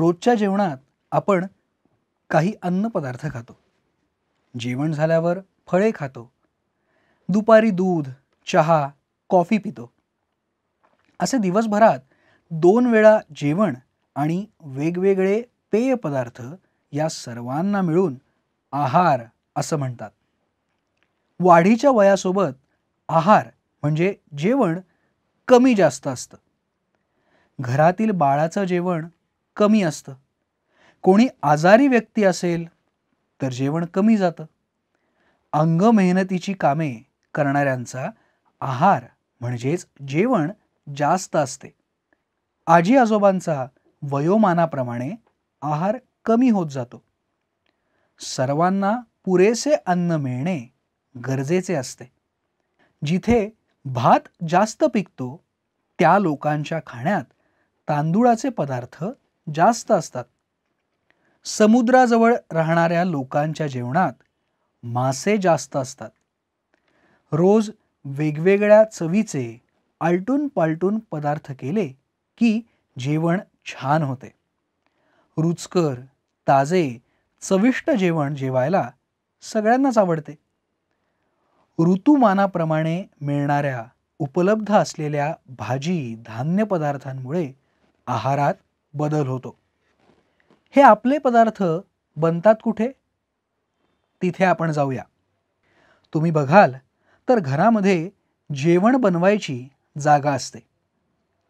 रोजच्या जेवणात आपण काही अन्नपदार्थ खातो जेवण झाल्यावर फळे खातो दुपारी दूध चहा कॉफी पितो असे दिवसभरात दोन वेळा जेवण आणि वेगवेगळे पेय पदार्थ या सर्वांना मिळून आहार असं म्हणतात वाढीच्या वयासोबत आहार म्हणजे जेवण कमी जास्त असतं घरातील बाळाचं जेवण कमी असतं कोणी आजारी व्यक्ती असेल तर जेवण कमी जातं अंग मेहनतीची कामे करणाऱ्यांचा आहार म्हणजेच जेवण जास्त असते आजी आजोबांचा वयोमानाप्रमाणे आहार कमी होत जातो सर्वांना पुरेसे अन्न मिळणे गरजेचे असते जिथे भात जास्त पिकतो त्या लोकांच्या खाण्यात तांदुळाचे पदार्थ जास्त असतात समुद्राजवळ राहणाऱ्या लोकांच्या जेवणात मासे जास्त असतात रोज वेगवेगळ्या चवीचे आलटून पालटून पदार्थ केले की जेवण छान होते रुचकर ताजे चविष्ट जेवण जेवायला सगळ्यांनाच आवडते ऋतुमानाप्रमाणे मिळणाऱ्या उपलब्ध असलेल्या भाजी धान्य पदार्थांमुळे आहारात बदल होतो हे आपले पदार्थ बनतात कुठे तिथे आपण जाऊया तुम्ही बघाल तर घरामध्ये जेवण बनवायची जागा असते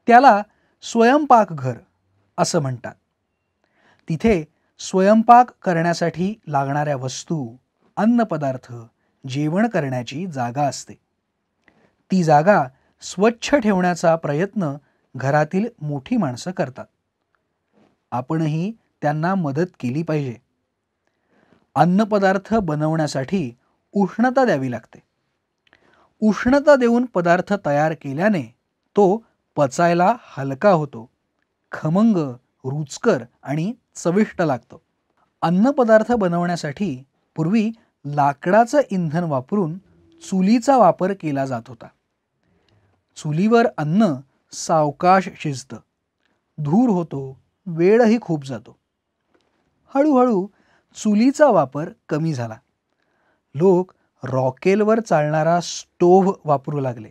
त्याला स्वयंपाकघर असं म्हणतात तिथे स्वयंपाक करण्यासाठी लागणाऱ्या वस्तू अन्नपदार्थ जेवण करण्याची जागा असते ती जागा स्वच्छ ठेवण्याचा प्रयत्न घरातील मोठी माणसं करतात आपणही त्यांना मदत केली पाहिजे अन्नपदार्थ बनवण्यासाठी उष्णता द्यावी लागते उष्णता देऊन पदार्थ तयार केल्याने तो पचायला हलका होतो खमंग रुचकर आणि चविष्ट लागतो अन्नपदार्थ बनवण्यासाठी पूर्वी लाकडाचं इंधन वापरून चुलीचा वापर केला जात होता चुलीवर अन्न सावकाश शिजतं धूर होतो वेळही खूप जातो हळूहळू चुलीचा वापर कमी झाला लोक रॉकेलवर चालणारा स्टोव्ह वापरू लागले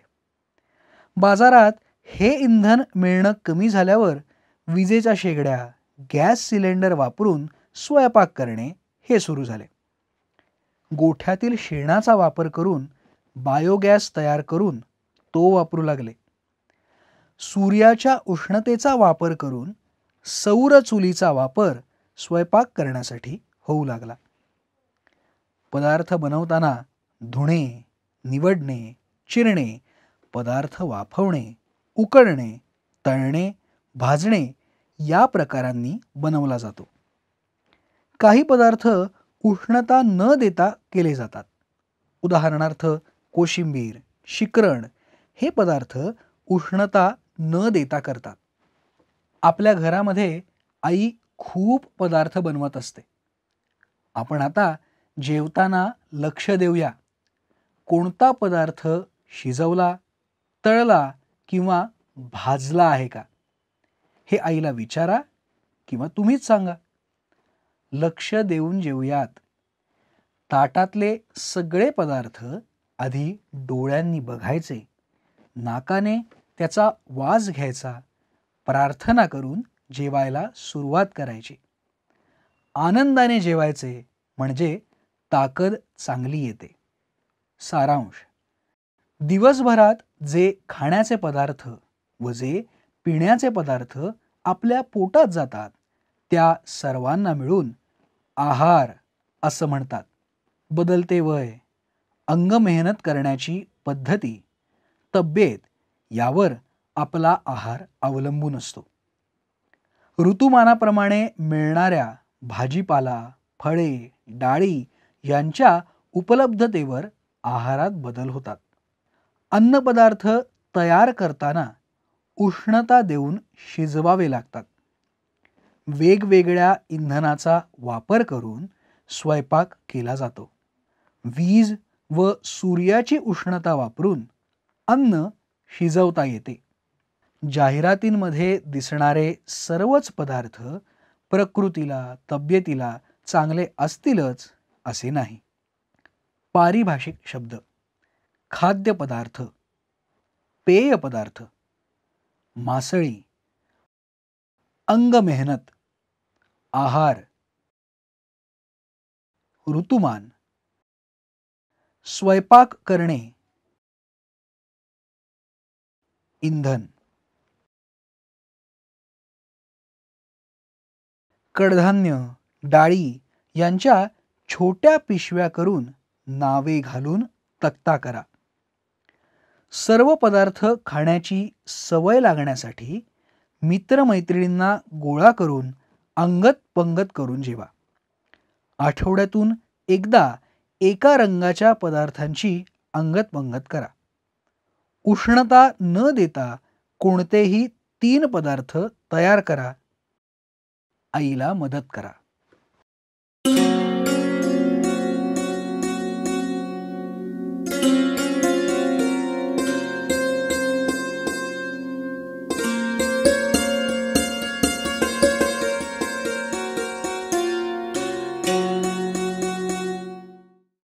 बाजारात हे इंधन मिळणं कमी झाल्यावर विजेच्या शेगड्या गॅस सिलेंडर वापरून स्वयंपाक करणे हे सुरू झाले गोठ्यातील शेणाचा वापर करून बायोगॅस तयार करून तो वापरू लागले सूर्याच्या उष्णतेचा वापर करून सौर चुलीचा वापर स्वयंपाक करण्यासाठी होऊ लागला पदार्थ बनवताना धुणे निवडणे चिरणे पदार्थ वाफवणे उकळणे तळणे भाजणे या प्रकारांनी बनवला जातो काही पदार्थ उष्णता न देता केले जातात उदाहरणार्थ कोशिंबीर शिकरण हे पदार्थ उष्णता न देता करतात आपल्या घरामध्ये आई खूप पदार्थ बनवत असते आपण आता जेवताना लक्ष देऊया कोणता पदार्थ शिजवला तळला किंवा भाजला आहे का हे आईला विचारा किंवा तुम्हीच सांगा लक्ष देऊन जेवूयात ताटातले सगळे पदार्थ आधी डोळ्यांनी बघायचे नाकाने त्याचा वास घ्यायचा प्रार्थना करून जेवायला सुरुवात करायची आनंदाने जेवायचे म्हणजे ताकद चांगली येते सारांश दिवसभरात जे खाण्याचे पदार्थ व जे पिण्याचे पदार्थ आपल्या पोटात जातात त्या सर्वांना मिळून आहार असं म्हणतात बदलते वय अंग मेहनत करण्याची पद्धती तब्येत यावर आपला आहार अवलंबून असतो ऋतुमानाप्रमाणे मिळणाऱ्या भाजीपाला फळे डाळी यांच्या उपलब्धतेवर आहारात बदल होतात अन्नपदार्थ तयार करताना उष्णता देऊन शिजवावे लागतात वेगवेगळ्या इंधनाचा वापर करून स्वयंपाक केला जातो वीज व सूर्याची उष्णता वापरून अन्न शिजवता येते जाहिरातींमध्ये दिसणारे सर्वच पदार्थ प्रकृतीला तब्येतीला चांगले असतीलच असे नाही पारिभाषिक शब्द खाद्यपदार्थ पेय पदार्थ मासळी मेहनत, आहार ऋतुमान स्वयंपाक करणे इंधन कडधान्य डाळी यांच्या छोट्या पिशव्या करून नावे घालून तक्ता करा सर्व पदार्थ खाण्याची सवय लागण्यासाठी मित्रमैत्रिणींना गोळा करून अंगत पंगत करून जेवा आठवड्यातून एकदा एका रंगाच्या पदार्थांची अंगत पंगत करा उष्णता न देता कोणतेही तीन पदार्थ तयार करा आईला मदत करा